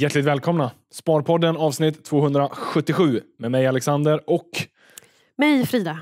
Hjärtligt välkomna! Sparpodden avsnitt 277 med mig Alexander och mig Frida.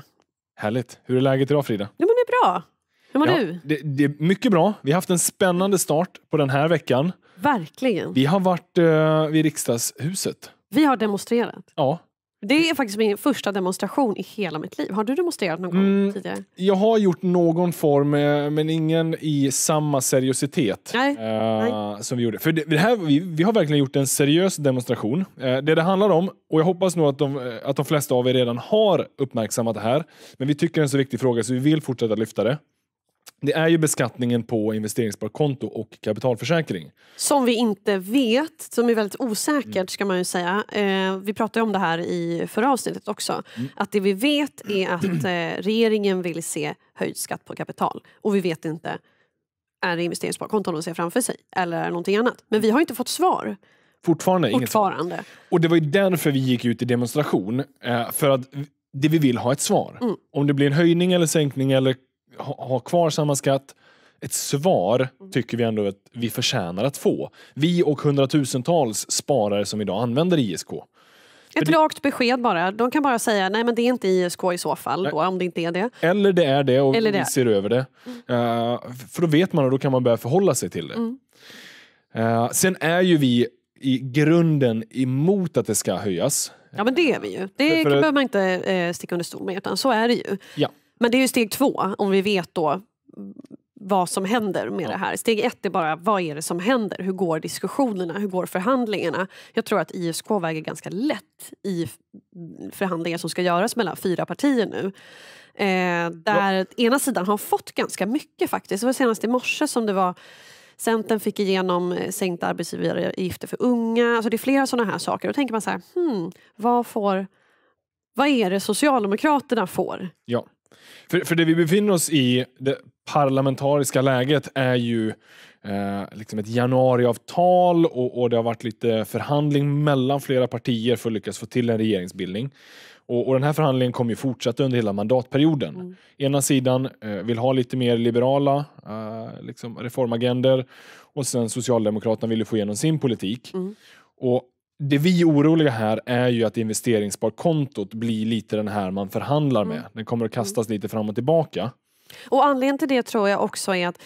Härligt. Hur är läget idag Frida? Jo, men det är bra. Hur mår ja, du? Det, det, är mycket bra. Vi har haft en spännande start på den här veckan. Verkligen. Vi har varit eh, vid riksdagshuset. Vi har demonstrerat. Ja, det är faktiskt min första demonstration i hela mitt liv. Har du demonstrerat någon mm, gång tidigare? Jag har gjort någon form, eh, men ingen i samma seriositet Nej. Uh, Nej. som vi gjorde. För det, här, vi, vi, har verkligen gjort en seriös demonstration. Uh, det det handlar om, och jag hoppas nog att de, att de flesta av er redan har uppmärksammat det här, men vi tycker det är en så viktig fråga så vi vill fortsätta lyfta det det är ju beskattningen på investeringssparkonto och kapitalförsäkring. Som vi inte vet, som är väldigt osäkert ska man ju säga. Eh, vi pratade om det här i förra avsnittet också. Mm. Att det vi vet är att eh, regeringen vill se höjd skatt på kapital och vi vet inte är det investeringssparkonton de ser framför sig eller är det någonting annat. Men vi har inte fått svar. Fortfarande? Fortfarande. Inget. Och det var ju därför vi gick ut i demonstration. Eh, för att det vi vill ha ett svar. Mm. Om det blir en höjning eller sänkning eller ha, ha kvar samma skatt. Ett svar mm. tycker vi ändå att vi förtjänar att få. Vi och hundratusentals sparare som idag använder ISK. Ett rakt besked bara. De kan bara säga nej men det är inte ISK i så fall då, om det inte är det. Eller det är det och Eller det vi ser över det. Mm. Uh, för då vet man och då kan man börja förhålla sig till det. Mm. Uh, sen är ju vi i grunden emot att det ska höjas. Ja men det är vi ju. Det behöver man inte eh, sticka under stol med utan så är det ju. Ja. Men det är ju steg två, om vi vet då vad som händer med det här. Steg ett är bara vad är det som händer? Hur går diskussionerna? Hur går förhandlingarna? Jag tror att ISK väger ganska lätt i förhandlingar som ska göras mellan fyra partier nu. Eh, där ja. ena sidan har fått ganska mycket faktiskt. Det var senast i morse som det var Centern fick igenom eh, sänkta arbetsgivaravgifter för unga. Alltså det är flera sådana här saker. Då tänker man så här, hmm, vad får vad är det Socialdemokraterna får? Ja. För, för det vi befinner oss i, det parlamentariska läget, är ju eh, liksom ett januariavtal och, och det har varit lite förhandling mellan flera partier för att lyckas få till en regeringsbildning. Och, och den här förhandlingen kommer ju fortsätta under hela mandatperioden. Mm. Ena sidan eh, vill ha lite mer liberala eh, liksom reformagender och sen Socialdemokraterna vill få igenom sin politik. Mm. Och det vi är oroliga här är ju att investeringssparkontot blir lite den här man förhandlar med. Mm. Den kommer att kastas mm. lite fram och tillbaka. Och anledningen till det tror jag också är att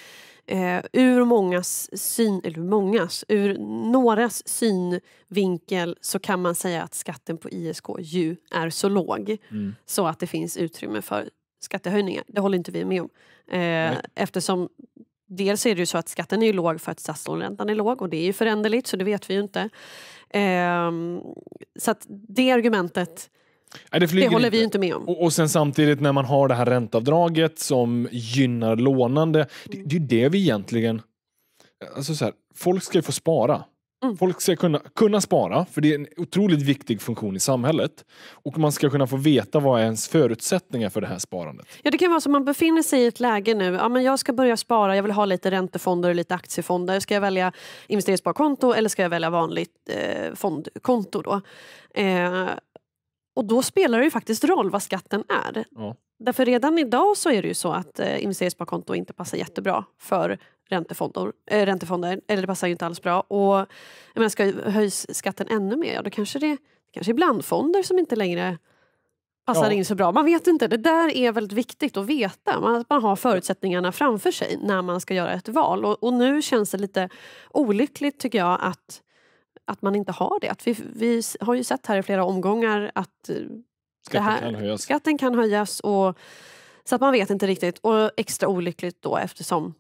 eh, ur mångas syn, eller mångas, ur någras synvinkel så kan man säga att skatten på ISK ju är så låg mm. så att det finns utrymme för skattehöjningar. Det håller inte vi med om. Eh, eftersom dels är det ju så att skatten är ju låg för att statslåneräntan är låg och det är ju föränderligt så det vet vi ju inte. Ehm, så att det argumentet Nej, det, det, håller inte. vi ju inte med om. Och, och, sen samtidigt när man har det här ränteavdraget som gynnar lånande. Det, det är ju det vi egentligen... Alltså så här, folk ska ju få spara. Mm. Folk ska kunna, kunna spara, för det är en otroligt viktig funktion i samhället. Och man ska kunna få veta vad är ens förutsättningar för det här sparandet. Ja, det kan vara så att man befinner sig i ett läge nu. Ja, men jag ska börja spara, jag vill ha lite räntefonder och lite aktiefonder. Ska jag välja investeringssparkonto eller ska jag välja vanligt eh, fondkonto? Då? Eh, och då spelar det ju faktiskt roll vad skatten är. Ja. Därför redan idag så är det ju så att eh, investeringssparkonto inte passar jättebra för räntefonder, äh, räntefonder eller det passar ju inte alls bra. Och jag menar, ska höjs skatten ännu mer, ja, då kanske det kanske är blandfonder som inte längre passar ja. in så bra. Man vet inte, det där är väldigt viktigt att veta. Man, man har förutsättningarna framför sig när man ska göra ett val. Och, och nu känns det lite olyckligt tycker jag att att man inte har det. Att vi, vi har ju sett här i flera omgångar att eh, skatten, här, kan, höjas. skatten kan höjas. och, så att man vet inte riktigt. Och extra olyckligt då eftersom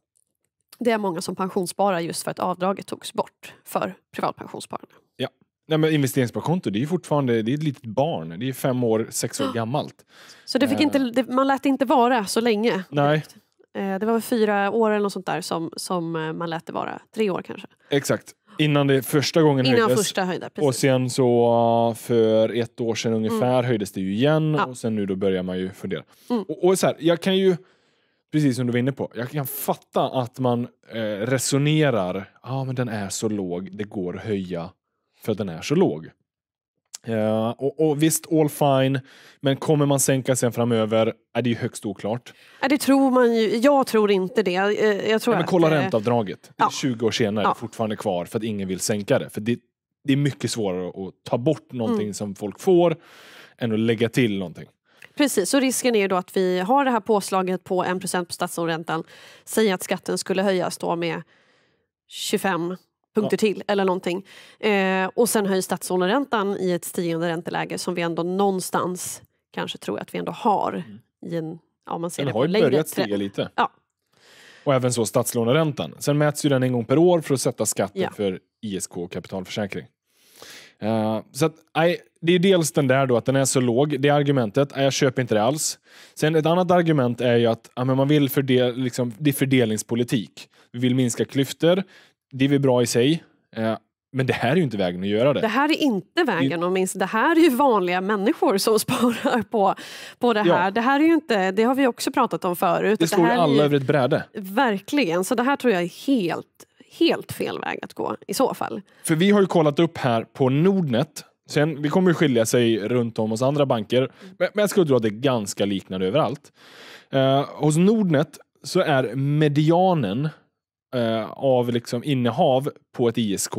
det är många som pensionssparar just för att avdraget togs bort för privatpensionssparande. Ja. Nej, men investeringssparkonto, det är fortfarande det är ett litet barn. Det är fem år, sex år oh. gammalt. Så det fick eh. inte, det, man lät det inte vara så länge? Nej. Eh, det var väl fyra år eller något sånt där som, som eh, man lät det vara. Tre år kanske? Exakt. Innan det första gången Innan höjdes. Första höjda, precis. och sen så ah, för ett år sedan mm. ungefär mm. höjdes det ju igen ja. och sen nu då börjar man ju fundera. Mm. Och, och så här, jag kan ju precis som du var inne på, jag kan fatta att man eh, resonerar, ja ah, men den är så låg, det går att höja för att den är så låg. Eh, och, och, visst, all fine, men kommer man sänka sen framöver? Är det ju högst oklart. Ja, det tror man ju, jag tror inte det. Eh, jag tror ja, men kolla att, eh, ränteavdraget, ja. 20 år senare, ja. fortfarande kvar för att ingen vill sänka det. För det, det är mycket svårare att ta bort någonting mm. som folk får än att lägga till någonting. Precis, så risken är ju då att vi har det här påslaget på 1 på statslåneräntan. Säg att skatten skulle höjas då med 25 punkter ja. till eller någonting. Eh, och sen höjs statslåneräntan i ett stigande ränteläge som vi ändå någonstans kanske tror att vi ändå har. Mm. I en, ja, man ser den det har ju längre. börjat stiga lite. Ja. Och även så statslåneräntan. Sen mäts ju den en gång per år för att sätta skatten ja. för ISK och kapitalförsäkring. Uh, så att, I, det är dels den där då, att den är så låg. Det argumentet. Uh, jag köper inte det alls. Sen ett annat argument är ju att uh, man vill fördel, liksom, det är fördelningspolitik. Vi vill minska klyftor. Det är väl bra i sig. Eh, men det här är ju inte vägen att göra det. Det här är inte vägen att minska. Det här är ju vanliga människor som sparar på, på det här. Ja. Det här är ju inte, det har vi också pratat om förut. Det slår det alla ju, över ett bräde. Verkligen, så det här tror jag är helt helt fel väg att gå i så fall. För vi har ju kollat upp här på Nordnet. Sen, vi kommer ju skilja sig runt om hos andra banker, men, men jag skulle tro att det är ganska liknande överallt. Eh, hos Nordnet så är medianen eh, av liksom innehav på ett ISK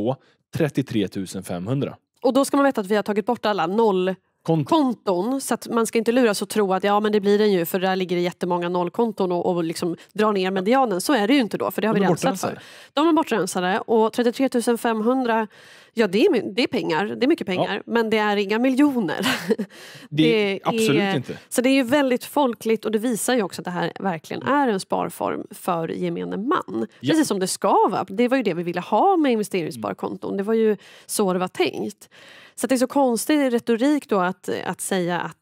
33 500. Och då ska man veta att vi har tagit bort alla noll Kont konton. Så att man ska inte luras och tro att ja men det blir den ju för där ligger det jättemånga nollkonton och, och liksom drar ner medianen. Så är det ju inte då för det har De vi rensat för. De är bortrensade och 33 500 Ja det är, det är pengar, det är mycket pengar ja. men det är inga miljoner. Det, det är, absolut inte. Så det är ju väldigt folkligt och det visar ju också att det här verkligen är en sparform för gemene man. Ja. Precis som det ska vara, det var ju det vi ville ha med investeringssparkonton, det var ju så det var tänkt. Så det är så konstig retorik då att, att säga att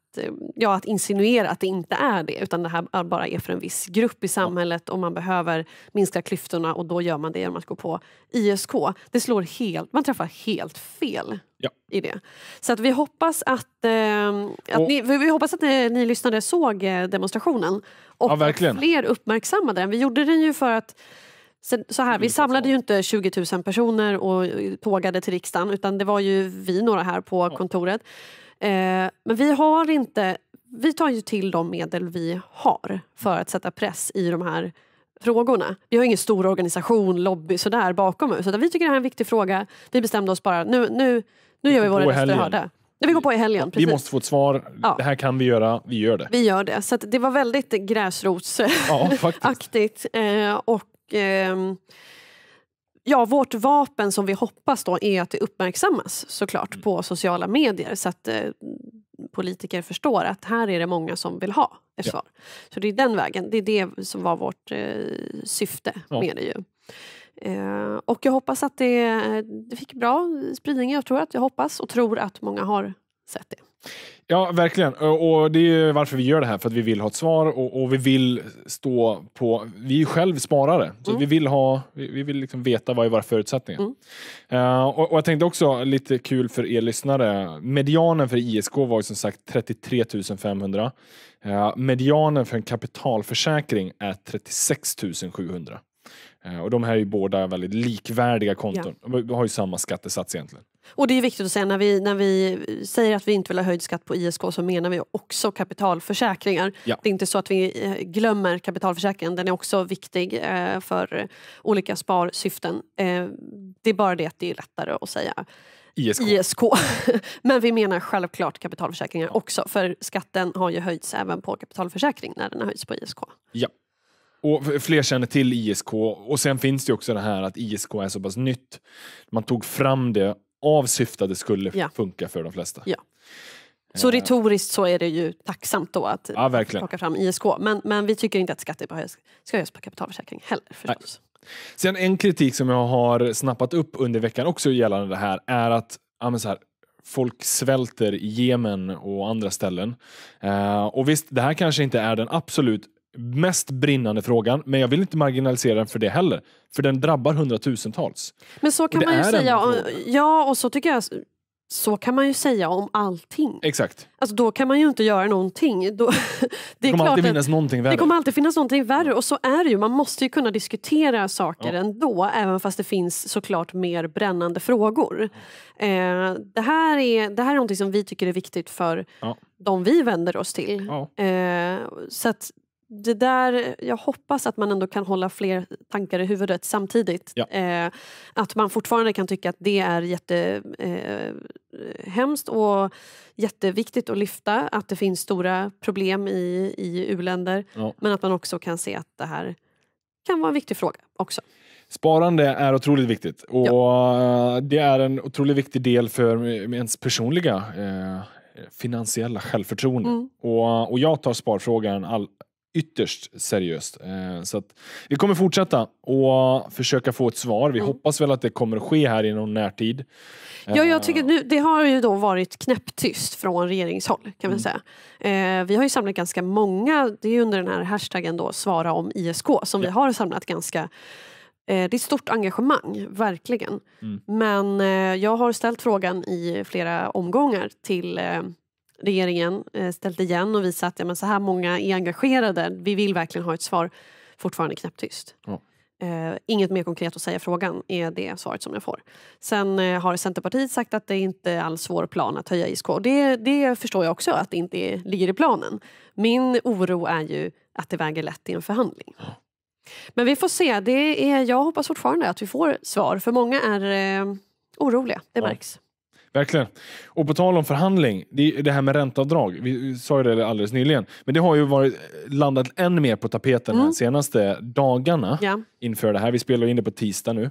ja, att insinuera att det inte är det utan det här bara är för en viss grupp i samhället och man behöver minska klyftorna och då gör man det genom att gå på ISK. Det slår helt, man träffar helt fel ja. i det. Så att vi hoppas att, eh, att och, ni, vi hoppas att ni, ni lyssnare såg eh, demonstrationen och ja, att fler uppmärksammade den. Vi gjorde den ju för att Sen, så här, vi samlade ju inte 20 000 personer och tågade till riksdagen utan det var ju vi några här på kontoret. Eh, men vi har inte... Vi tar ju till de medel vi har för att sätta press i de här frågorna. Vi har ingen stor organisation, lobby sådär bakom oss. Så vi tycker det här är en viktig fråga. Vi bestämde oss bara, nu, nu, nu gör vi våra röster hörda. Nej, vi går på i helgen. Precis. Vi måste få ett svar. Ja. Det här kan vi göra. Vi gör det. Vi gör det. Så det var väldigt gräsrotsaktigt. Ja, eh, och Ehm, ja, vårt vapen som vi hoppas då är att det uppmärksammas såklart mm. på sociala medier så att eh, politiker förstår att här är det många som vill ha ett ja. svar. Så det är den vägen, det är det som var vårt eh, syfte ja. med det ju. Eh, och jag hoppas att det, eh, det, fick bra spridning. Jag tror att jag hoppas och tror att många har sett det. Ja, verkligen. Och det är varför vi gör det här, för att vi vill ha ett svar och, och vi vill stå på... Vi är själv sparare, så mm. vi vill, ha, vi vill liksom veta vad är våra förutsättningar. Mm. Uh, och, och, jag tänkte också, lite kul för er lyssnare, medianen för ISK var ju som sagt 33 500. Uh, medianen för en kapitalförsäkring är 36 700. Eh, och de här är ju båda väldigt likvärdiga konton. Ja. De har ju samma skattesats egentligen. Och det är viktigt att säga när vi, när vi säger att vi inte vill ha höjd skatt på ISK så menar vi också kapitalförsäkringar. Ja. Det är inte så att vi eh, glömmer kapitalförsäkringen. Den är också viktig eh, för olika sparsyften. Eh, det är bara det att det är lättare att säga ISK. ISK. Men vi menar självklart kapitalförsäkringar ja. också för skatten har ju höjts även på kapitalförsäkring när den har höjts på ISK. Ja. Och fler känner till ISK och sen finns det också det här att ISK är så pass nytt. Man tog fram det avsyftade skulle ja. funka för de flesta. Ja. Så eh. retoriskt så är det ju tacksamt då att ja, plocka fram ISK. Men, men vi tycker inte att skatter ska göras på kapitalförsäkring heller förstås. Nej. Sen en kritik som jag har snappat upp under veckan också gällande det här är att ja, men så här, folk svälter i Jemen och andra ställen. Uh, och visst, det här kanske inte är den absolut mest brinnande frågan, men jag vill inte marginalisera den för det heller. För den drabbar hundratusentals. Men så kan man ju säga, ja och så tycker jag så kan man ju säga om allting. Exakt. Alltså då kan man ju inte göra någonting. Då, det, kommer alltid finnas någonting värre. Det kommer alltid finnas någonting värre och så är det ju. Man måste ju kunna diskutera saker ja. ändå även fast det finns såklart mer brännande frågor. Eh, det, här är, det här är någonting som vi tycker är viktigt för ja. de vi vänder oss till. Ja. Eh, så att det där, jag hoppas att man ändå kan hålla fler tankar i huvudet samtidigt. Ja. Eh, att man fortfarande kan tycka att det är jättehemskt eh, och jätteviktigt att lyfta att det finns stora problem i, i u-länder. Ja. Men att man också kan se att det här kan vara en viktig fråga också. Sparande är otroligt viktigt och ja. Eh, det är en otroligt viktig del för ens personliga eh, finansiella självförtroende. Mm. Och, och jag tar sparfrågan all, ytterst seriöst. Eh, så att vi kommer fortsätta och försöka få ett svar. Vi mm. hoppas väl att det kommer att ske här i någon närtid. Ja, jag eh, tycker nu, det har ju då varit knäpptyst från regeringshåll kan vi mm. säga. Eh, vi har ju samlat ganska många, det är under den här hashtaggen då, svara om ISK, som ja. vi har samlat ganska det är stort engagemang, verkligen. Mm. Men jag har ställt frågan i flera omgångar till regeringen eh, ställt igen och visat att ja, så här många är engagerade. Vi vill verkligen ha ett svar. Fortfarande knäpptyst. Ja. Eh, inget mer konkret att säga frågan är det svaret som jag får. Sen eh, har Centerpartiet sagt att det inte är alls vår plan att höja ISK. Det, det förstår jag också att det inte är, ligger i planen. Min oro är ju att det väger lätt i en förhandling. Ja. Men vi får se. Det är, jag hoppas fortfarande att vi får svar för många är eh, oroliga. Det märks. Verkligen. Och på tal om förhandling, det, här med ränteavdrag. Vi sa ju det alldeles nyligen. Men det har ju varit, landat än mer på tapeten mm. de senaste dagarna yeah. inför det här. Vi spelar in det på tisdag nu.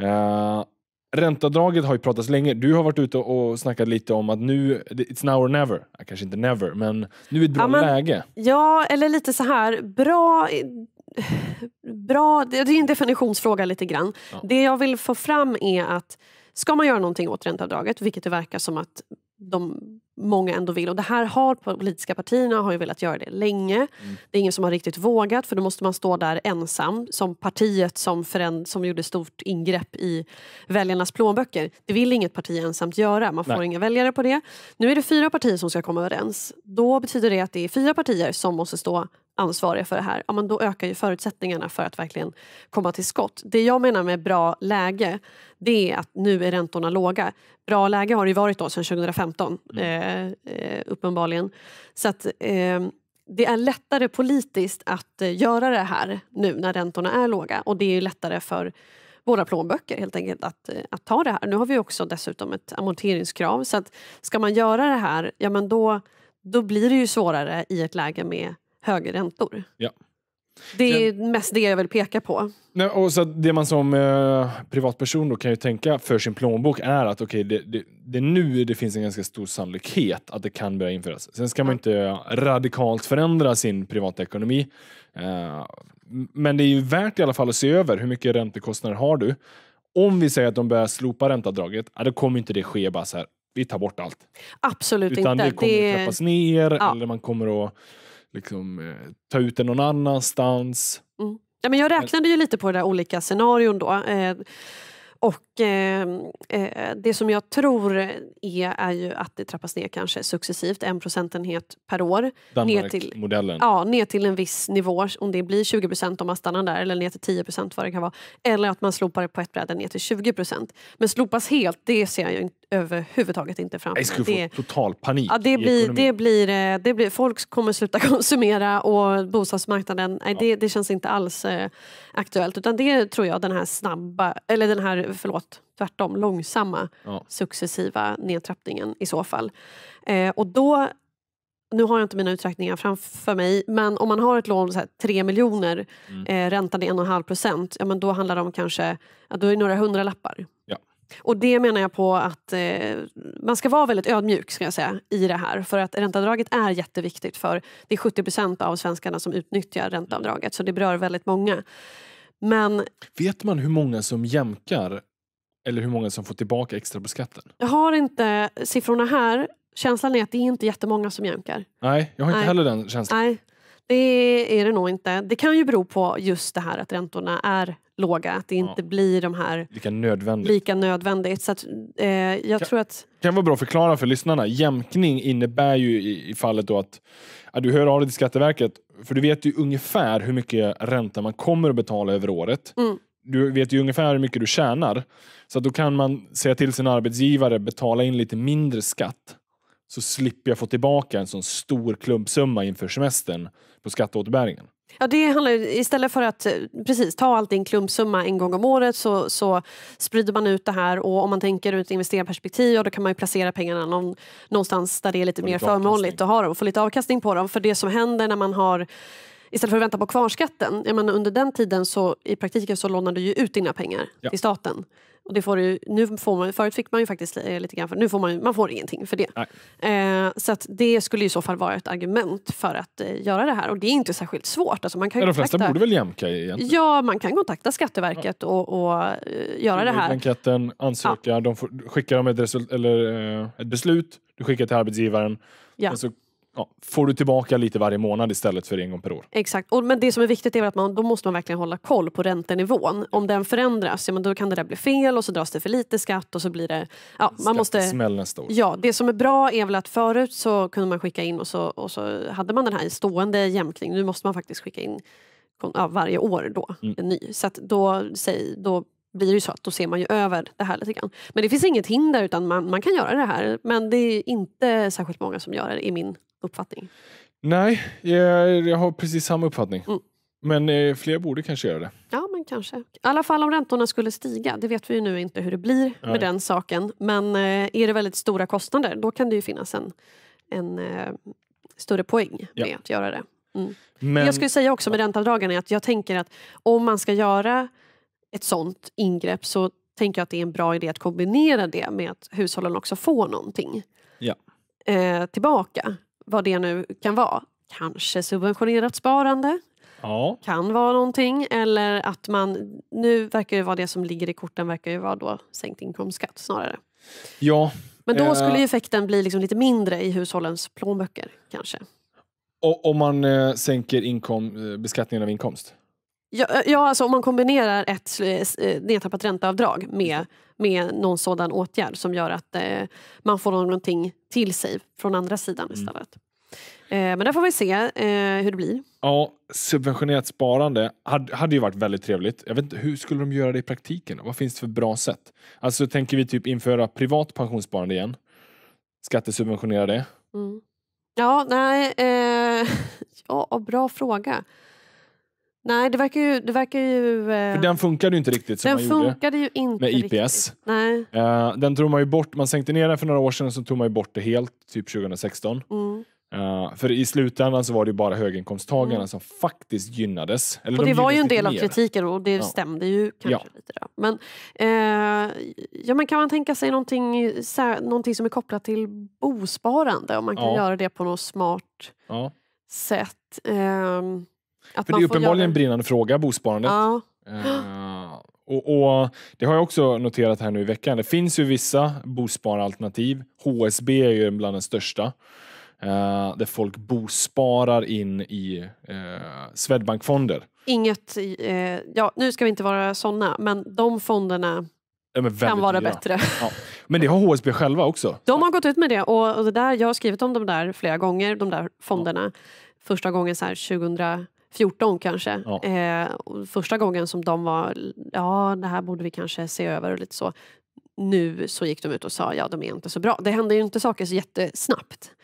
Uh, Ränteavdraget har ju pratats länge. Du har varit ute och snackat lite om att nu, it's now or never. Kanske inte never, men nu är ett bra ja, men, läge. Ja, eller lite så här, bra... bra det är en definitionsfråga lite grann. Ja. Det jag vill få fram är att Ska man göra någonting åt ränteavdraget, vilket det verkar som att de många ändå vill. Och det här har politiska partierna har ju velat göra det länge. Mm. Det är ingen som har riktigt vågat för då måste man stå där ensam som partiet som, föränd, som gjorde stort ingrepp i väljarnas plånböcker. Det vill inget parti ensamt göra, man får Nej. inga väljare på det. Nu är det fyra partier som ska komma överens. Då betyder det att det är fyra partier som måste stå ansvariga för det här, ja, men då ökar ju förutsättningarna för att verkligen komma till skott. Det jag menar med bra läge, det är att nu är räntorna låga. Bra läge har det ju varit då sedan 2015, mm. Eh, eh, uppenbarligen. Så att, eh, det är lättare politiskt att eh, göra det här nu när räntorna är låga och det är lättare för våra plånböcker helt enkelt att, eh, att ta det här. Nu har vi också dessutom ett amorteringskrav så att ska man göra det här, ja men då, då blir det ju svårare i ett läge med högre räntor. Ja. Det är Sen, mest det jag vill peka på. Nej, och så det man som eh, privatperson då kan ju tänka för sin plånbok är att okay, det, det, det är nu det finns en ganska stor sannolikhet att det kan börja införas. Sen ska man inte radikalt förändra sin privatekonomi. Eh, men det är ju värt i alla fall att se över hur mycket räntekostnader har du. Om vi säger att de börjar slopa ränteavdraget, ja, då kommer inte det ske bara så här vi tar bort allt. Absolut Utan inte. Utan det kommer det... trappas ner ja. eller man kommer att liksom, eh, ta ut den någon annanstans. Mm. Ja, men jag räknade ju lite på det där olika scenarion då. Eh, och eh, eh, det som jag tror är, är ju att det trappas ner kanske successivt, en procentenhet per år. Danmark modellen. Ja, ner till en viss nivå, om det blir 20 procent om man stannar där eller ner till 10 procent vad det kan vara. Eller att man slopar det på ett bräde ner till 20 procent. Men slopas helt, det ser jag inte överhuvudtaget inte fram. Jag skulle det, få total panik ja, det, blir, det, blir, eh, det blir, Folk kommer sluta konsumera och bostadsmarknaden, ja. det, det, känns inte alls eh, aktuellt. Utan det tror jag den här snabba, eller den här, förlåt, tvärtom långsamma ja. successiva nedtrappningen i så fall. Eh, och då nu har jag inte mina uträkningar framför mig, men om man har ett lån på 3 miljoner, mm. eh, räntan är 1,5 procent, ja, då handlar det om kanske, ja, då är det några hundra lappar och det menar jag på att eh, man ska vara väldigt ödmjuk ska jag säga, i det här. För att ränteavdraget är jätteviktigt för det är 70 av svenskarna som utnyttjar ränteavdraget. Så det berör väldigt många. Men, Vet man hur många som jämkar eller hur många som får tillbaka extra på skatten? Jag har inte siffrorna här. Känslan är att det är inte jättemånga som jämkar. Nej, jag har inte Nej. heller den känslan. Nej. Det är det nog inte. Det kan ju bero på just det här att räntorna är låga. Att det ja. inte blir de här lika nödvändigt. Lika nödvändigt. Så att, eh, jag kan, tror att... kan vara bra att förklara för lyssnarna. Jämkning innebär ju i, i fallet då att, att du hör av dig till Skatteverket för du vet ju ungefär hur mycket ränta man kommer att betala över året. Mm. Du vet ju ungefär hur mycket du tjänar. Så då kan man säga till sin arbetsgivare betala in lite mindre skatt så slipper jag få tillbaka en sån stor klumpsumma inför semestern på skatteåterbäringen. Ja, det handlar ju, istället för att eh, precis, ta allting klumpsumma en gång om året så, så sprider man ut det här och om man tänker ur ett investerarperspektiv då kan man ju placera pengarna någon, någonstans där det är lite mer förmånligt att ha dem och få lite avkastning på dem. För det som händer när man har istället för att vänta på kvarskatten. Jag menar, under den tiden så i praktiken så lånar du ju ut dina pengar ja. till staten. Och det får du, nu får man, förut fick man ju faktiskt eh, lite grann, för, nu får man, man får ingenting för det. Eh, så att det skulle i så fall vara ett argument för att eh, göra det här och det är inte särskilt svårt. Alltså man kan ja, de flesta borde väl jämka egentligen? Ja, man kan kontakta Skatteverket ja. och, och eh, göra det här. Blanketten, ansöka, ja. de får, skickar de ett, result, eller, eh, ett beslut, du skickar till arbetsgivaren, ja. så ja, får du tillbaka lite varje månad istället för en gång per år. Exakt, och, men det som är viktigt är att man, då måste man verkligen hålla koll på räntenivån. Om den förändras, ja, men då kan det där bli fel och så dras det för lite skatt och så blir det... Ja, man måste, smäll Ja, det som är bra är väl att förut så kunde man skicka in och så, och så hade man den här stående jämkning. Nu måste man faktiskt skicka in ja, varje år då, mm. en ny. Så då, säg, då blir det så att då ser man ju över det här lite grann. Men det finns inget hinder utan man, man kan göra det här. Men det är inte särskilt många som gör det i min uppfattning. Nej, jag, jag har precis samma uppfattning. Mm. Men eh, fler borde kanske göra det. Ja, men kanske. I alla fall om räntorna skulle stiga. Det vet vi ju nu inte hur det blir Nej. med den saken. Men eh, är det väldigt stora kostnader då kan det ju finnas en, en eh, större poäng med ja. att göra det. Mm. Men, jag skulle säga också med ränteavdragen att jag tänker att om man ska göra ett sånt ingrepp så tänker jag att det är en bra idé att kombinera det med att hushållen också får någonting ja. eh, tillbaka. Vad det nu kan vara. Kanske subventionerat sparande. Ja. Kan vara någonting. Eller att man, nu verkar det vara det som ligger i korten, verkar ju vara då sänkt inkomstskatt snarare. Ja. Men då skulle ju eh, effekten bli liksom lite mindre i hushållens plånböcker kanske. om man eh, sänker inkom, eh, beskattningen av inkomst? Ja, eh, ja alltså om man kombinerar ett eh, eh, nedtappat ränteavdrag med, med någon sådan åtgärd som gör att eh, man får någonting till sig från andra sidan mm. istället. Mm. Eh, men där får vi se eh, hur det blir. Ja, subventionerat sparande hade, hade ju varit väldigt trevligt. Jag vet inte, hur skulle de göra det i praktiken? Vad finns det för bra sätt? Alltså tänker vi typ införa privat pensionssparande igen? Skattesubventionera det? Mm. Ja, nej. ja, bra fråga. Nej, det verkar ju... Det verkar ju eh, För den funkade ju inte riktigt som den man funkade gjorde ju inte med IPS. Nej. Uh, den tog man ju bort, man sänkte ner den för några år sedan och så tog man ju bort det helt, typ 2016. Mm. Uh, för i slutändan så var det bara höginkomsttagarna mm. som faktiskt gynnades. Eller och det de var ju en del av kritiken och det ja. stämde ju kanske ja. lite. Då. Men, eh, ja, men kan man tänka sig någonting, någonting som är kopplat till bosparande? Om man kan ja. göra det på något smart sätt. Eh, att För det är uppenbarligen en brinnande fråga, bosparandet. Ja. Uh, och, och, Det har jag också noterat här nu i veckan. Det finns ju vissa bosparalternativ. HSB är ju bland de största. Uh, där folk bosparar in i uh, Swedbankfonder. Inget, uh, ja nu ska vi inte vara såna, men de fonderna ja, kan vara dyra. bättre. Ja. Men det har HSB själva också. De har gått ut med det och det där, jag har skrivit om de där flera gånger, de där fonderna. Ja. Första gången så här 2000 14 kanske. Ja. Eh, första gången som de var, ja det här borde vi kanske se över och lite så. Nu så gick de ut och sa, ja de är inte så bra. Det händer ju inte saker så jättesnabbt.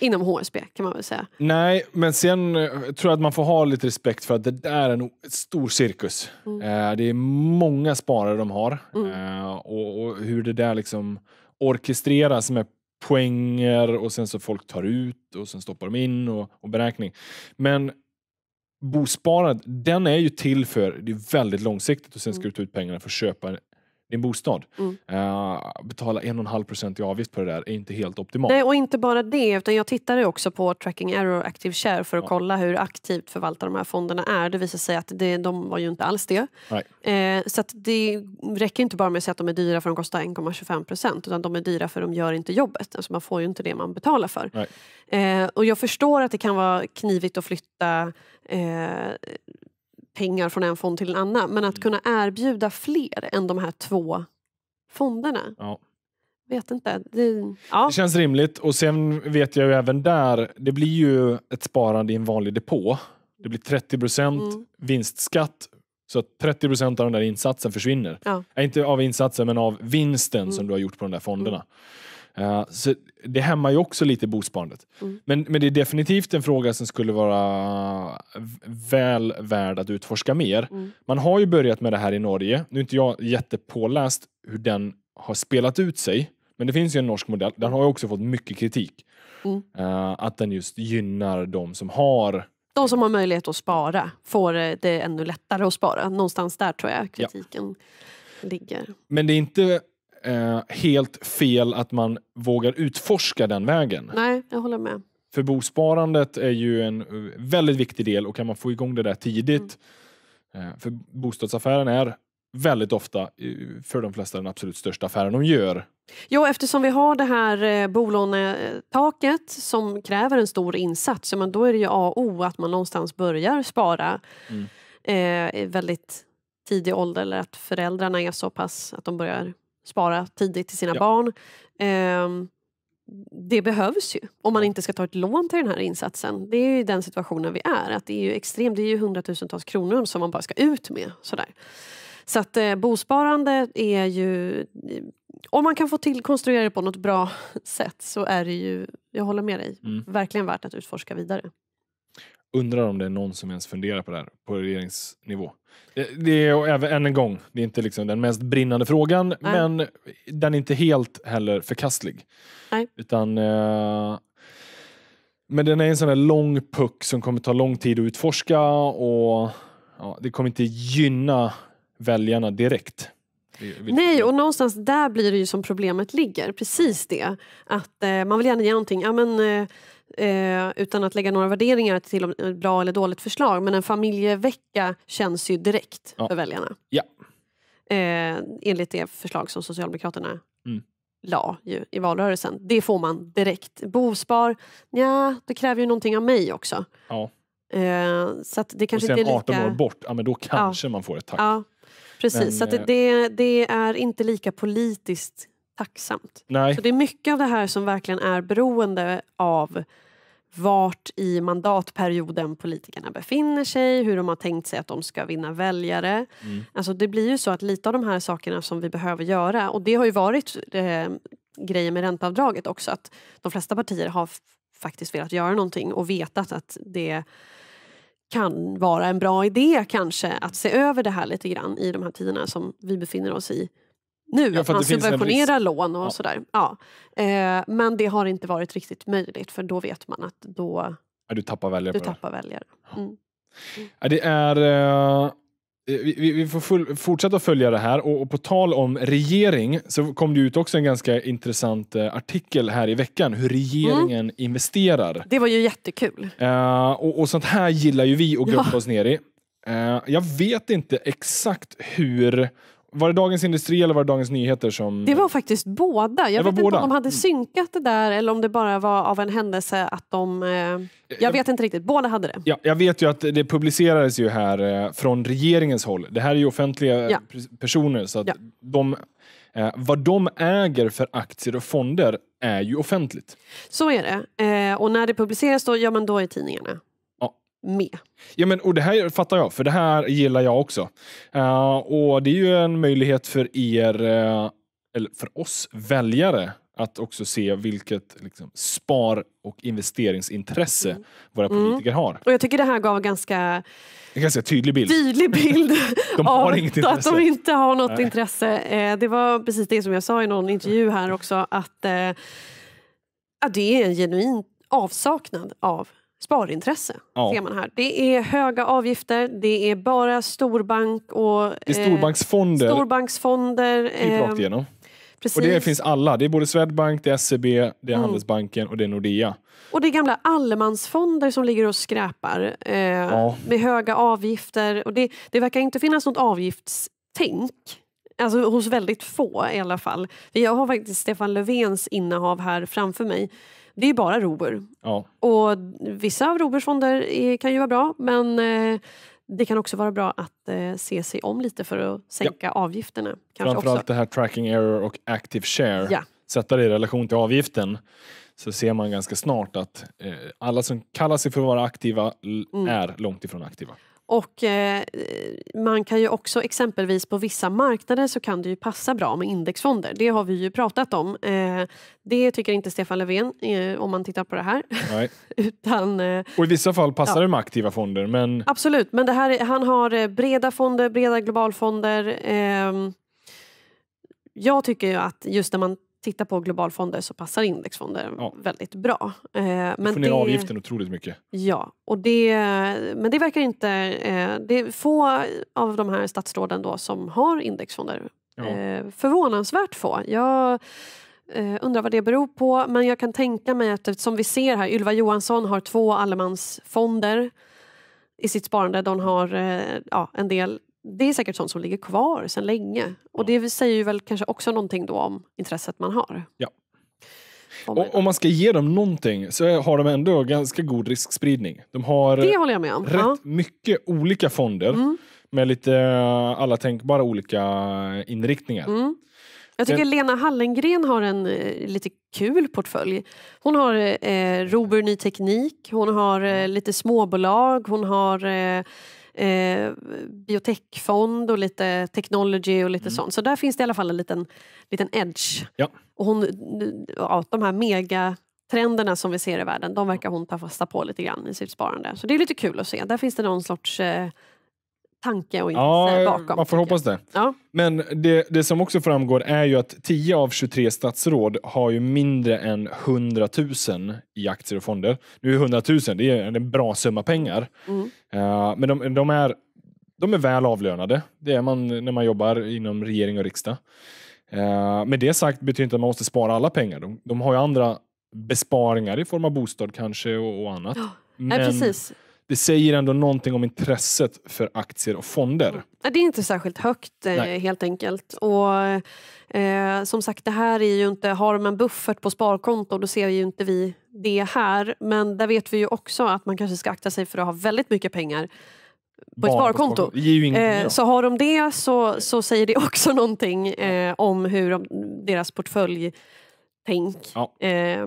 Inom HSB kan man väl säga. Nej, men sen eh, tror jag att man får ha lite respekt för att det där är en stor cirkus. Mm. Eh, det är många sparare de har. Mm. Eh, och, hur det där liksom orkestreras med poänger och sen så folk tar ut och sen stoppar de in och, och beräkning. Men bosparandet, den är ju till för, det är väldigt långsiktigt och sen ska mm. du ta ut pengarna för att köpa en, din bostad. Mm. Uh, betala 1,5 i avgift på det där är inte helt optimalt. Nej, och inte bara det, utan jag tittade också på Tracking Error Active Share för att ja. kolla hur aktivt förvaltade de här fonderna är. Det visade sig att det, de var ju inte alls det. Eh, så det räcker inte bara med att säga att de är dyra för att de kostar 1,25 utan de är dyra för att de gör inte jobbet. Alltså man får ju inte det man betalar för. Eh, och jag förstår att det kan vara knivigt att flytta eh, pengar från en fond till en annan. Men att mm. kunna erbjuda fler än de här två fonderna. Ja. Vet inte. Det, ja. det känns rimligt. Och sen vet jag ju även där, det blir ju ett sparande i en vanlig depå. Det blir 30 procent mm. vinstskatt. Så 30 procent av den där insatsen försvinner. Ja. Äh, inte av insatsen men av vinsten mm. som du har gjort på de där fonderna. Mm. Eh, så det hämmar ju också lite bosparandet. Mm. Men, men det är definitivt en fråga som skulle vara väl värd att utforska mer. Mm. Man har ju börjat med det här i Norge. Nu är inte jag jättepåläst hur den har spelat ut sig. Men det finns ju en norsk modell. Den har ju också fått mycket kritik. Mm. Eh, att den just gynnar de som har de som har möjlighet att spara får det ännu lättare att spara. Någonstans där tror jag kritiken ja. ligger. Men det är inte eh, helt fel att man vågar utforska den vägen. Nej, jag håller med. För bosparandet är ju en eh, väldigt viktig del och kan man få igång det där tidigt. Mm. Eh, för bostadsaffären är väldigt ofta eh, för de flesta den absolut största affären de gör. Jo, eftersom vi har det här eh, bolånetaket som kräver en stor insats, men då är det ju A och O att man någonstans börjar spara mm. eh, i väldigt tidig ålder eller att föräldrarna är så pass att de börjar spara tidigt till sina ja. barn. Eh, det behövs ju om man inte ska ta ett lån till den här insatsen. Det är ju den situationen vi är. Att det är ju extremt, det är ju hundratusentals kronor som man bara ska ut med. Sådär. Så att eh, bosparande är ju... Om man kan få till konstruera det på något bra sätt så är det ju, jag håller med dig, mm. verkligen värt att utforska vidare. Undrar om det är någon som ens funderar på det här på regeringsnivå. Det, det är även, än en gång, det är inte liksom den mest brinnande frågan, Nej. men den är inte helt heller förkastlig. Nej. Utan... Eh, men den är en sån där lång puck som kommer ta lång tid att utforska och ja, det kommer inte gynna väljarna direkt. Nej, och någonstans där blir det ju som problemet ligger. Precis det. Att eh, man vill gärna ge någonting. Ja, men, eh, Eh, utan att lägga några värderingar till om ett bra eller dåligt förslag. Men en familjevecka känns ju direkt ja. för väljarna. Ja. Eh, enligt det förslag som Socialdemokraterna mm. la ju, i valrörelsen. Det får man direkt. Bospar, ja, det kräver ju någonting av mig också. Ja. Eh, så att det kanske Och sen inte är 18 lika... år bort, ja, men då kanske ja. man får ett tack. Ja, precis, men, så det, eh, det, det är inte lika politiskt tacksamt. Nej. Så det är mycket av det här som verkligen är beroende av vart i mandatperioden politikerna befinner sig, hur de har tänkt sig att de ska vinna väljare. Mm. Alltså det blir ju så att lite av de här sakerna som vi behöver göra och det har ju varit eh, grejen med ränteavdraget också att de flesta partier har faktiskt velat göra någonting och vetat att det kan vara en bra idé kanske att se över det här lite grann i de här tiderna som vi befinner oss i nu, ja, att man subventionerar lån och ja. sådär. Ja. Eh, men det har inte varit riktigt möjligt för då vet man att då... Ja, du tappar väljare. Du tappar väljare. Mm. Ja, det är... Eh, vi, vi, får full, fortsätta följa det här och, och, på tal om regering så kom det ut också en ganska intressant eh, artikel här i veckan hur regeringen mm. investerar. Det var ju jättekul. Eh, och, och, sånt här gillar ju vi att grotta oss ner i. Eh, jag vet inte exakt hur var det Dagens Industri eller var det Dagens Nyheter som... Det var faktiskt båda. Jag vet båda. inte om de hade mm. synkat det där eller om det bara var av en händelse att de... Eh, eh jag, eh, vet inte riktigt. Båda hade det. Ja, jag vet ju att det publicerades ju här eh, från regeringens håll. Det här är ju offentliga ja. personer så att ja. de... Eh, vad de äger för aktier och fonder är ju offentligt. Så är det. Eh, och när det publiceras då, ja men då i tidningarna med. Ja, men, och det här fattar jag, för det här gillar jag också. Uh, och Det är ju en möjlighet för er, uh, eller för oss väljare, att också se vilket liksom, spar och investeringsintresse mm. våra mm. politiker mm. har. Och Jag tycker det här gav ganska en ganska tydlig bild, tydlig bild de av att de inte har något Nej. intresse. Eh, det var precis det som jag sa i någon intervju här också, att, eh, att det är en genuin avsaknad av sparintresse. Ja. Ser man här. Det är höga avgifter, det är bara storbank och... Det är eh, storbanksfonder. storbanksfonder eh, rakt Precis. Och det finns alla. Det är både Swedbank, det är SEB, det är mm. Handelsbanken och det är Nordea. Och det är gamla allemansfonder som ligger och skräpar eh, ja. med höga avgifter. Och det, det verkar inte finnas något avgiftstänk. Alltså hos väldigt få i alla fall. Jag har faktiskt Stefan Löfvens innehav här framför mig det är bara robur. Ja. Och vissa av roburs fonder kan ju vara bra men eh, det kan också vara bra att eh, se sig om lite för att sänka ja. avgifterna. Kanske Framförallt också. det här tracking error och active share. Ja. Sätta det i relation till avgiften så ser man ganska snart att eh, alla som kallar sig för att vara aktiva mm. är långt ifrån aktiva. Och eh, man kan ju också exempelvis på vissa marknader så kan det ju passa bra med indexfonder. Det har vi ju pratat om. Eh, det tycker inte Stefan Löfven eh, om man tittar på det här. Utan, eh, och i vissa fall passar ja. det med aktiva fonder. Men... Absolut, men det här, han har eh, breda fonder, breda globalfonder. Ehm, jag tycker ju att just när man tittar på globalfonder så passar indexfonder ja. väldigt bra. Eh, men får ner det, avgiften otroligt mycket. Ja, och det, men det verkar inte... Eh, det är få av de här statsråden då som har indexfonder. Ja. Eh, förvånansvärt få. Jag eh, undrar vad det beror på men jag kan tänka mig att som vi ser här Ylva Johansson har två allemansfonder i sitt sparande. De har eh, ja, en del det är säkert sånt som ligger kvar sedan länge. Och det säger ju väl kanske också någonting då om intresset man har. Ja. Och om man ska ge dem någonting så har de ändå ganska god riskspridning. De har rätt ja. mycket olika fonder mm. med lite eh, alla tänkbara olika inriktningar. Mm. Jag tycker Men... Lena Hallengren har en eh, lite kul portfölj. Hon har eh, Robur Ny Teknik, hon har eh, mm. lite småbolag, hon har eh, Eh, biotechfond och lite technology och lite mm. sånt. Så där finns det i alla fall en liten, liten edge. Ja. Och hon, ja, de här mega trenderna som vi ser i världen, de verkar hon ta fasta på lite grann i sitt sparande. Så det är lite kul att se. Där finns det någon sorts eh, tanke och ja, bakom. Man får hoppas det. Ja. Men det, det som också framgår är ju att 10 av 23 statsråd har ju mindre än 100 000 i aktier och fonder. Nu är 100 000 det är en bra summa pengar. Mm. Uh, men de, de, är, de är väl avlönade. Det är man när man jobbar inom regering och riksdag. Uh, med det sagt betyder inte att man måste spara alla pengar. De, de har ju andra besparingar i form av bostad kanske och, och annat. Oh. Men... precis det säger ändå någonting om intresset för aktier och fonder. Det är inte särskilt högt eh, Nej. helt enkelt. Och eh, som sagt, det här är ju inte, har man buffert på sparkonto då ser ju inte vi det här. Men där vet vi ju också att man kanske ska akta sig för att ha väldigt mycket pengar på ett sparkonto. Eh, så har de det så, så säger det också någonting eh, om hur de, deras portfölj tänk. Ja. Eh,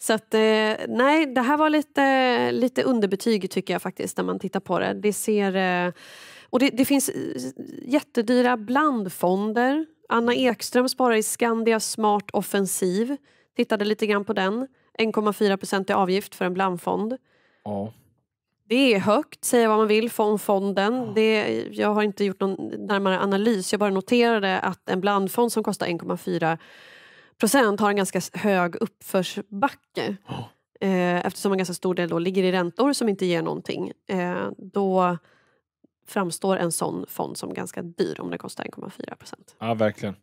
så att, eh, nej, det här var lite, lite underbetyg tycker jag faktiskt när man tittar på det. Det, ser, eh, och det, det finns eh, jättedyra blandfonder. Anna Ekström sparar i Skandia Smart Offensiv. Tittade lite grann på den. 1,4 i avgift för en blandfond. Ja. Det är högt, säga vad man vill om fonden. Ja. Det, jag har inte gjort någon närmare analys, jag bara noterade att en blandfond som kostar 1,4 procent har en ganska hög uppförsbacke. Oh. eftersom en ganska stor del då ligger i räntor som inte ger någonting. Eh, då framstår en sån fond som ganska dyr om den kostar 1,4 procent. Ja, verkligen.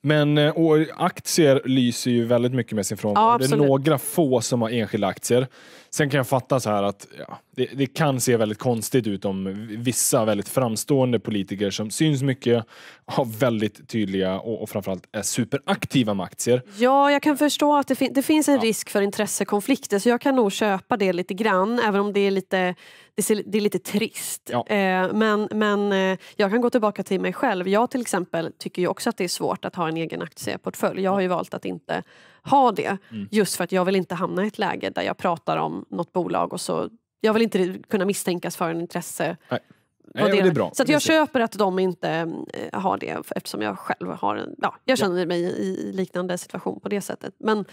Men eh, aktier lyser ju väldigt mycket med sin frånvaro. Ja, det är några få som har enskilda aktier. Sen kan jag fatta så här att ja, det, det, kan se väldigt konstigt ut om vissa väldigt framstående politiker som syns mycket, har väldigt tydliga och, och framförallt är superaktiva med aktier. Ja, jag kan förstå att det, fin det finns en ja. risk för intressekonflikter så jag kan nog köpa det lite grann även om det är lite det, ser, det är lite trist. Ja. Eh, men men eh, jag kan gå tillbaka till mig själv. Jag till exempel tycker ju också att det är svårt att ha en egen aktieportfölj. Jag har ju valt att inte ha det. Mm. Just för att jag vill inte hamna i ett läge där jag pratar om något bolag och så... Jag vill inte kunna misstänkas för en intresse. Nej. Nej, så jag köper att de inte eh, har det eftersom jag själv har en, ja, jag känner ja. mig i liknande situation på det sättet. Men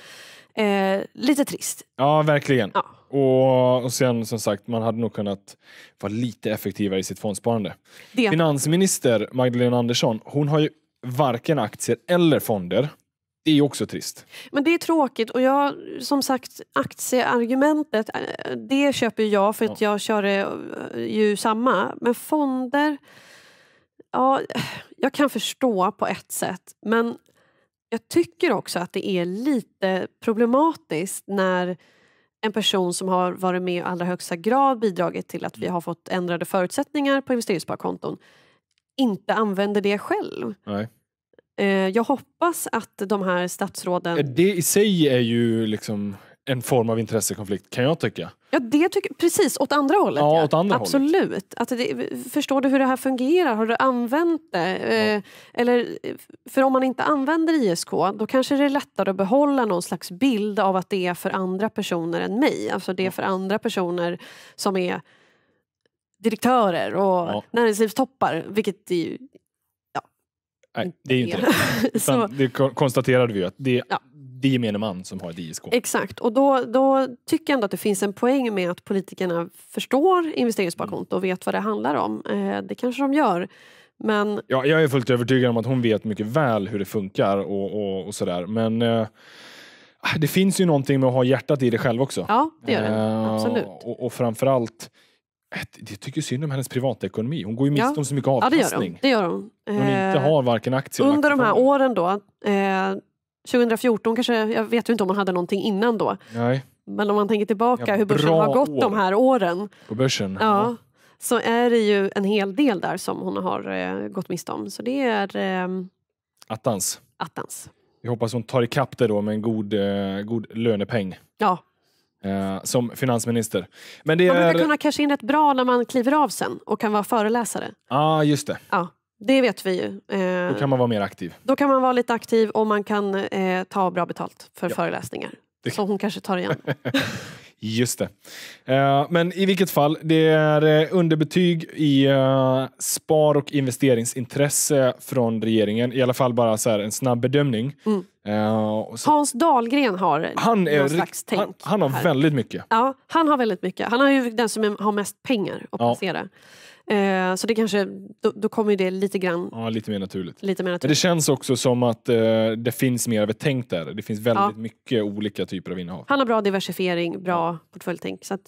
Eh, lite trist. Ja, verkligen. Ja. Och, och sen som sagt, man hade nog kunnat vara lite effektivare i sitt fondsparande. Det. Finansminister Magdalena Andersson, hon har ju varken aktier eller fonder. Det är också trist. Men det är tråkigt och jag, som sagt aktieargumentet, eh, det köper jag för att ja. jag kör eh, ju samma. Men fonder, ja, jag kan förstå på ett sätt men jag tycker också att det är lite problematiskt när en person som har varit med i allra högsta grad bidragit till att vi mm. har fått ändrade förutsättningar på investeringssparkonton inte använder det själv. Nej. Eh, jag hoppas att de här statsråden... Eh, det i sig är ju liksom en form av intressekonflikt kan jag tycka. Ja, det tycker, precis, åt andra hållet. Ja, ja. Åt andra Absolut. Hållet. Alltså, att det, förstår du hur det här fungerar? Har du använt det? Ja. Eh, eller, för om man inte använder ISK då kanske det är lättare att behålla någon slags bild av att det är för andra personer än mig. Alltså det är för andra personer som är direktörer och ja. näringslivstoppar, vilket är ju... Ja, Nej, det är ju inte det. det konstaterade vi ju att det, ja det gemene man som har ett ISK. Exakt, och då, då tycker jag ändå att det finns en poäng med att politikerna förstår investeringssparkonto och vet vad det handlar om. Eh, det kanske de gör. Men... Ja, jag är fullt övertygad om att hon vet mycket väl hur det funkar och, och, och sådär. Men eh, det finns ju någonting med att ha hjärtat i det själv också. Ja, det gör det. Eh, Absolut. Och, och framförallt eh, det tycker synd om hennes privatekonomi. Hon går ju miste ja. om så mycket avkastning. Ja, det gör hon. Det gör hon. hon eh, inte har varken aktier Under aktier. de här åren då, eh, 2014 kanske, jag vet ju inte om man hade någonting innan då. Nej. Men om man tänker tillbaka ja, hur börsen har gått år. de här åren. På börsen? Ja, ja. Så är det ju en hel del där som hon har eh, gått miste om. Så det är... Eh, attans. Attans. Vi hoppas hon tar ikapp det då med en god, eh, god lönepeng. Ja. Eh, som finansminister. Men det man är... brukar kunna casha in rätt bra när man kliver av sen och kan vara föreläsare. Ja, ah, just det. Ja. Det vet vi ju. Eh, då kan man vara mer aktiv. Då kan man vara lite aktiv och man kan eh, ta bra betalt för ja. föreläsningar. Det. Så hon kanske tar igen. Just det. Eh, men i vilket fall, det är eh, underbetyg i eh, spar och investeringsintresse från regeringen. I alla fall bara så en snabb bedömning. Mm. Hans Dahlgren har han är någon slags tänk. Han, han har här. väldigt mycket. Ja, han har väldigt mycket. Han är ju den som har mest pengar att placera. Ja. Eh, så det kanske, då, då kommer det lite grann... Ja, lite mer naturligt. Lite mer naturligt. Men det känns också som att eh, det finns mer av ett tänk där. Det finns väldigt ja. mycket olika typer av innehav. Han har bra diversifiering, bra portföljtänk. Så att,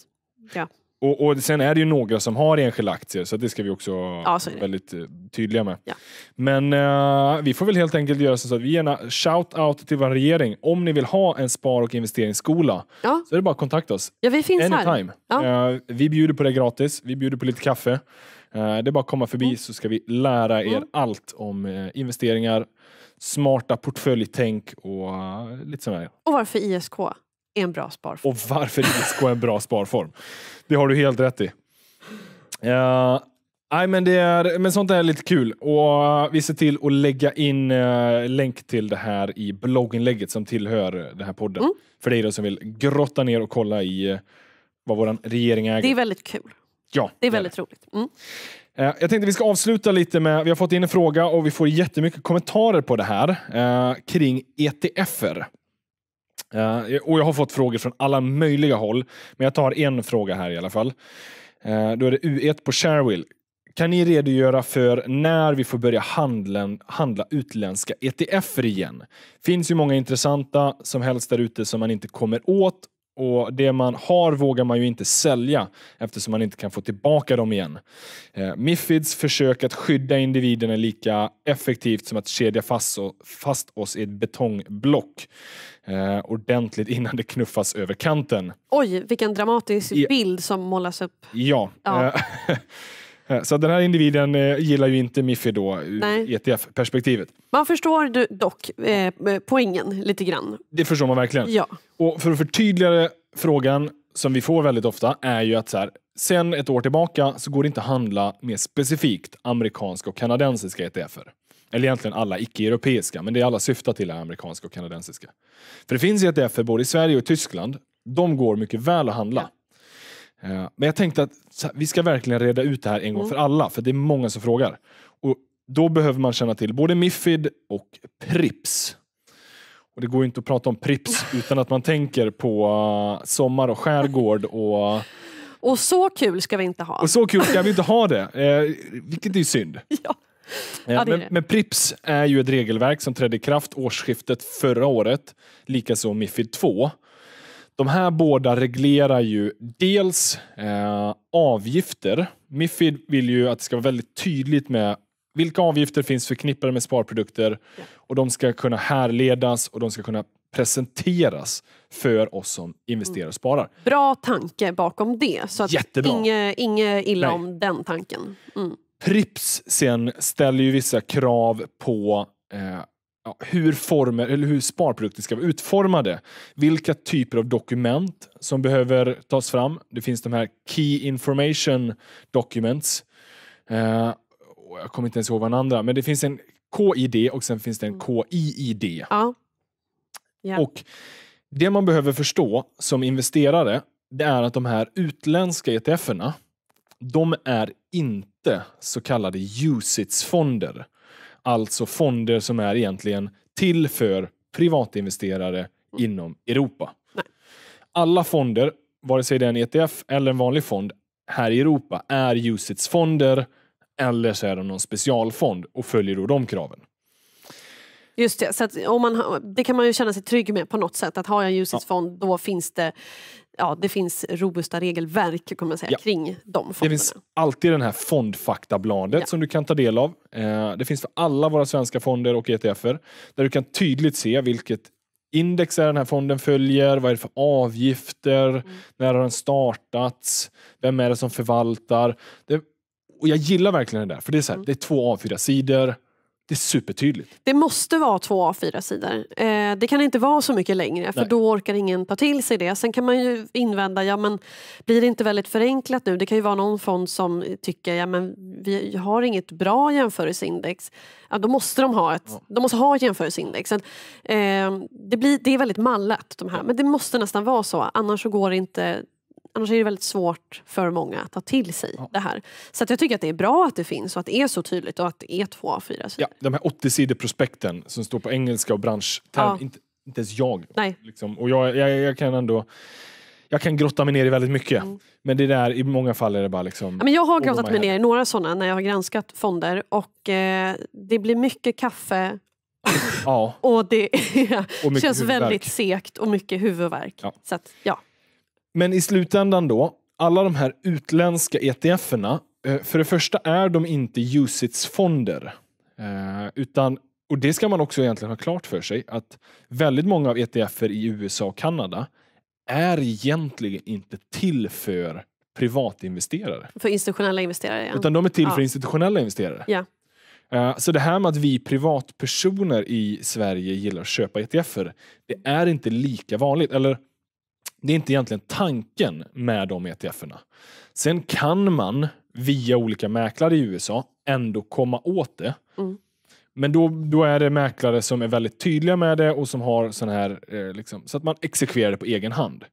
ja. Och, och, sen är det ju några som har enskilda aktier så det ska vi också ja, vara väldigt eh, tydliga med. Ja. Men uh, vi får väl helt enkelt göra så att vi gärna eh, shout-out till vår regering. Om ni vill ha en spar och investeringsskola ja. så är det bara att kontakta oss. Ja, vi finns Anytime. här. Uh, vi bjuder på det gratis. Vi bjuder på lite kaffe. Uh, det är bara att komma förbi mm. så ska vi lära er mm. allt om investeringar, smarta portföljtänk och lite sådär. Och varför ISK? är en bra sparform. Och varför ISK är en bra sparform. Det har du helt rätt i. Uh, Nej, men, det är, men sånt är lite kul. Och eh, vi ser till att lägga in eh, länk till det här i blogginlägget som tillhör den här podden. Mm. För dig som vill grotta ner och kolla i eh, vad vår regering äger. Det är väldigt kul. Ja, det är väldigt det. roligt. Mm. Eh, jag tänkte vi ska avsluta lite med, vi har fått in en fråga och vi får jättemycket kommentarer på det här kring ETFer och jag har fått frågor från alla möjliga håll, men jag tar en fråga här i alla fall. Eh, då är det U1 på Sharewill. Kan ni redogöra för när vi får börja handlen, handla utländska ETFer igen? Finns ju många intressanta som helst där ute som man inte kommer åt och det man har vågar man ju inte sälja eftersom man inte kan få tillbaka dem igen. Eh, Mifids försök att skydda individerna är lika effektivt som att kedja fast oss i ett betongblock eh, ordentligt innan det knuffas över kanten. Oj, vilken dramatisk I, bild som målas upp. Ja. ja. Eh, så den här individen eh, gillar ju inte Miffi då eh, Nej. ur ETF-perspektivet. Man förstår dock eh, poängen lite grann. Det förstår man verkligen. Ja. Och för att förtydliga frågan som vi får väldigt ofta är ju att så här, sen ett år tillbaka så går det inte att handla mer specifikt amerikanska och kanadensiska ETFer. Eller egentligen alla icke-europeiska, men det är alla syftar till är amerikanska och kanadensiska. För det finns ETF både i Sverige och Tyskland. De går mycket väl att handla. Ja. Eh, men jag tänkte att vi ska verkligen reda ut det här en gång mm. för alla, för det är många som frågar. Och då behöver man känna till både Mifid och Prips. Och det går inte att prata om Prips utan att man tänker på eh, sommar och skärgård och och så kul ska vi inte ha. Och så kul ska vi inte ha det, eh, vilket är synd. Ja. Eh, ja, men, men, Prips är ju ett regelverk som trädde i kraft årsskiftet förra året, likaså Mifid 2. De här båda reglerar ju dels eh, avgifter. Mifid vill ju att det ska vara väldigt tydligt med vilka avgifter finns förknippade med sparprodukter och de ska kunna härledas och de ska kunna presenteras för oss som investerar och mm. sparar. Bra tanke bakom det. Så att Jättebra. Inge, inge illa Nej. om den tanken. Mm. Prips sen ställer ju vissa krav på eh, Ja, hur, former, eller hur sparprodukter ska vara utformade. Vilka typer av dokument som behöver tas fram. Det finns de här Key Information Documents. Eh, jag kommer inte ens ihåg varandra, men det finns en KID och sen finns det en mm. KIID. Ja. Yeah. Och det man behöver förstå som investerare, det är att de här utländska ETFerna, de är inte inte så kallade usits fonder Alltså fonder som är egentligen till för privatinvesterare inom Europa. Nej. Alla fonder, vare sig det är en ETF eller en vanlig fond här i Europa, är usits fonder eller så är de någon specialfond och följer då de kraven. Just det, så om man, det kan man ju känna sig trygg med på något sätt. Att har jag en usits fond ja. då finns det ja, det finns robusta regelverk kan man säga, ja. kring de fonderna. Det finns alltid det här fondfaktabladet ja. som du kan ta del av. Eh, det finns för alla våra svenska fonder och ETFer där du kan tydligt se vilket index är den här fonden följer, vad är det för avgifter, mm. när har den startats, vem är det som förvaltar. Det, och Jag gillar verkligen det där, för det är, så här, mm. det är två A4-sidor det är supertydligt. Det måste vara två A4-sidor. Eh, det kan inte vara så mycket längre för Nej. då orkar ingen ta till sig det. Sen kan man ju invända, ja men blir det inte väldigt förenklat nu? Det kan ju vara någon fond som tycker, ja men vi har inget bra jämförelseindex. Ja, då måste de ha ett, ja. de måste ha ett jämförelseindex. Eh, det, blir, det är väldigt mallat de här, men det måste nästan vara så annars så går det inte Annars är det väldigt svårt för många att ta till sig ja. det här. Så jag tycker att det är bra att det finns och att det är så tydligt och att det är två A4-sidor. Ja, de här 80 sidor prospekten som står på engelska och branschterm. Ja. Inte, inte ens jag. Nej. Liksom. Och jag, jag, jag kan ändå jag kan grotta mig ner i väldigt mycket. Mm. Men det där, i många fall är det bara liksom... Ja, men jag har grottat mig ner i några sådana när jag har granskat fonder och eh, det blir mycket kaffe ja. och det och känns huvudvärk. väldigt sekt och mycket huvudvärk. Ja. Så att, ja. Men i slutändan då, alla de här utländska ETFerna, eh, för det första är de inte USITs fonder eh, Utan, och det ska man också egentligen ha klart för sig, att väldigt många av ETFer i USA och Kanada är egentligen inte till för privatinvesterare. För institutionella investerare, ja. Utan de är till ja. för institutionella investerare. Ja. Eh, så det här med att vi privatpersoner i Sverige gillar att köpa ETFer, det är inte lika vanligt. Eller det är inte egentligen tanken med de ETFerna. Sen kan man via olika mäklare i USA ändå komma åt det. Mm. Men då, då är det mäklare som är väldigt tydliga med det och som har sån här, eh, liksom, så att man exekverar det på egen hand.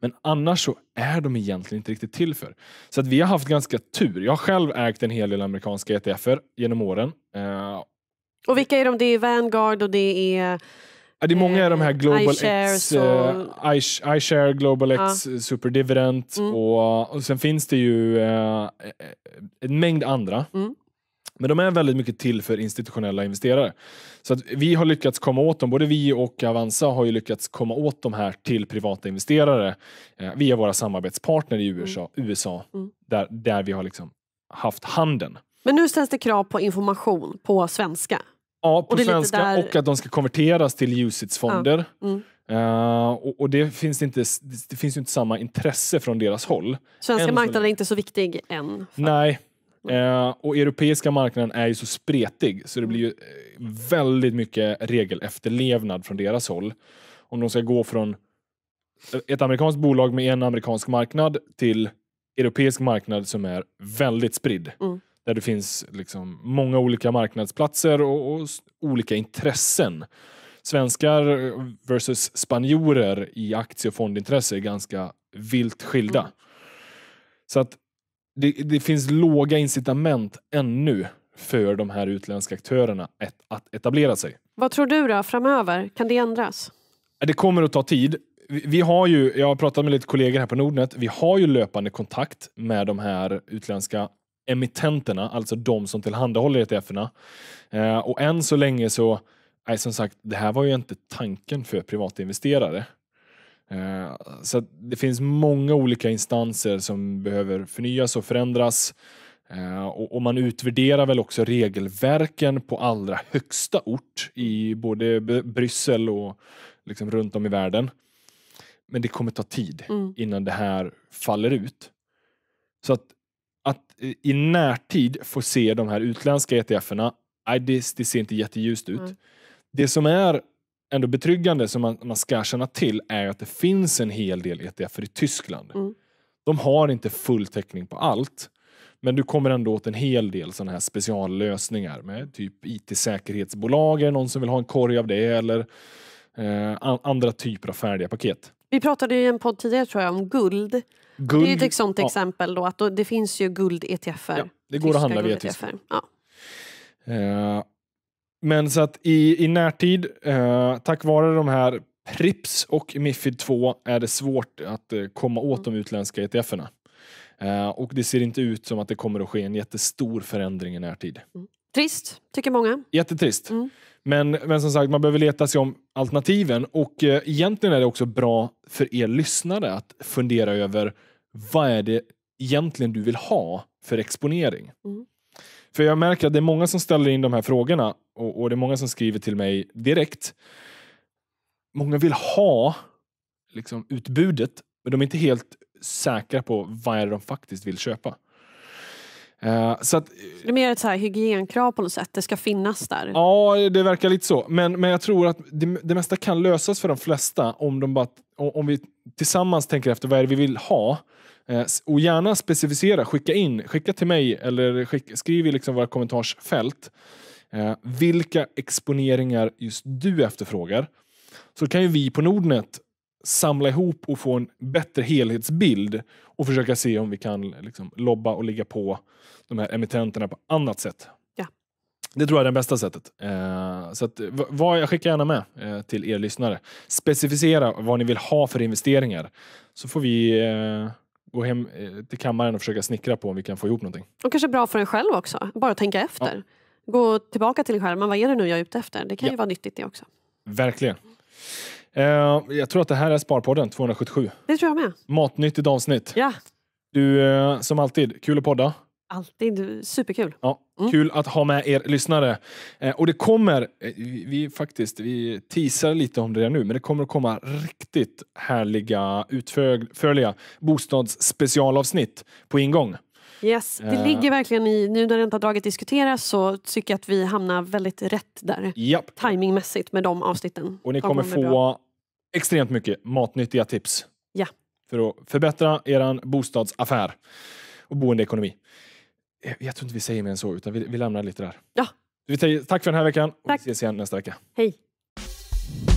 Men annars så är de egentligen inte riktigt till för. Så att vi har haft ganska tur. Jag har själv ägt en hel del amerikanska ETFer genom åren. Eh, och vilka är de? Det är Vanguard och det är Ja, det är många av de här Global eh, X, eh, och... uh, iShare, Global X, ja. Superdividend mm. och, och sen finns det ju uh, en mängd andra. Mm. Men de är väldigt mycket till för institutionella investerare. Så att vi har lyckats komma åt dem, både vi och Avanza har ju lyckats komma åt de här till privata investerare eh, via våra samarbetspartner i mm. USA, mm. USA Där, där vi har liksom haft handeln. Men nu ställs det krav på information på svenska Ja, på och svenska där... och att de ska konverteras till Usits-fonder. Ja. Mm. Uh, och, och det, finns inte, det finns inte samma intresse från deras håll. Svenska än marknaden är inte så viktig än. För... Nej, Uh, och europeiska marknaden är ju så spretig så det blir ju eh, väldigt mycket regelefterlevnad från deras håll. Om de ska gå från ett amerikanskt bolag med en amerikansk marknad till europeisk marknad som är väldigt spridd. Mm där det finns liksom många olika marknadsplatser och, och olika intressen. Svenskar versus spanjorer i aktie och fondintresse är ganska vilt skilda. Mm. Så att det, det, finns låga incitament ännu för de här utländska aktörerna att, att etablera sig. Vad tror du då framöver? Kan det ändras? Det kommer att ta tid. Vi har ju, jag har pratat med lite kollegor här på Nordnet. Vi har ju löpande kontakt med de här utländska emittenterna, alltså de som tillhandahåller ETFerna. Eh, och än så länge så, nej, som sagt, det här var ju inte tanken för privatinvesterare. Eh, så det finns många olika instanser som behöver förnyas och förändras. Eh, och, och, man utvärderar väl också regelverken på allra högsta ort i både Bryssel och liksom runt om i världen. Men det kommer ta tid mm. innan det här faller ut. Så att att eh, i närtid få se de här utländska ETFerna, det, det ser inte jätteljust ut. Mm. Det som är ändå betryggande, som man, man ska känna till, är att det finns en hel del ETFer i Tyskland. Mm. De har inte full täckning på allt, men du kommer ändå åt en hel del sådana här speciallösningar med typ IT-säkerhetsbolag, är någon som vill ha en korg av det eller eh, andra typer av färdiga paket. Vi pratade i en podd tidigare tror jag om guld Guld, det är ett sånt ja. exempel då, att då, det finns ju guld-ETFer. Ja, det går att handla via Tyskland. Ja. Eh, men så att i, i närtid, eh, tack vare de här Prips och Mifid 2 är det svårt att eh, komma åt de utländska ETFerna. och det ser inte ut som att det kommer att ske en jättestor förändring i närtid. Mm. Trist, tycker många. Jättetrist. Mm. Men, men som sagt, man behöver leta sig om alternativen. Och eh, egentligen är det också bra för er lyssnare att fundera över vad är det egentligen du vill ha för exponering? Mm. För jag märker att det är många som ställer in de här frågorna och, och det är många som skriver till mig direkt. Många vill ha liksom, utbudet, men de är inte helt säkra på vad är det de faktiskt vill köpa. Eh, så att, det är mer ett så här hygienkrav på något sätt, det ska finnas där. Ja, det verkar lite så. Men, men jag tror att det, det mesta kan lösas för de flesta om, de bara, om vi tillsammans tänker efter vad är det vi vill ha. Eh, och gärna specificera, skicka in, skicka till mig eller skicka, skriv i liksom våra kommentarsfält eh, vilka exponeringar just du efterfrågar. Så kan ju vi på Nordnet samla ihop och få en bättre helhetsbild och försöka se om vi kan liksom, lobba och ligga på de här emittenterna på annat sätt. Ja. Det tror jag är det bästa sättet. Eh, så att, vad, jag skickar gärna med eh, till er lyssnare. Specificera vad ni vill ha för investeringar så får vi eh, gå hem till kammaren och försöka snickra på om vi kan få ihop någonting. Och kanske bra för en själv också, bara tänka efter. Ja. Gå tillbaka till en själv, men vad är det nu jag är ute efter? Det kan ja. ju vara nyttigt det också. Verkligen. Eh, jag tror att det här är Sparpodden 277. Det tror jag med. Matnyttigt avsnitt. Ja. Du, eh, som alltid, kul att podda. Alltid superkul. Ja, mm. Kul att ha med er lyssnare. Eh, och det kommer, vi, faktiskt, vi teasar lite om det nu, men det kommer att komma riktigt härliga utförliga bostadsspecialavsnitt på ingång. Yes, det ligger verkligen i, nu när ränteavdraget diskuteras så tycker jag att vi hamnar väldigt rätt där. Japp. Timingmässigt med de avsnitten. Och ni kommer få extremt mycket matnyttiga tips. Ja. För att förbättra er bostadsaffär och boendeekonomi. Eh, jag tror inte vi säger mer än så, utan vi, vi lämnar lite där. Ja. Vi säger tack för den här veckan. Tack. vi ses igen nästa vecka. Hej.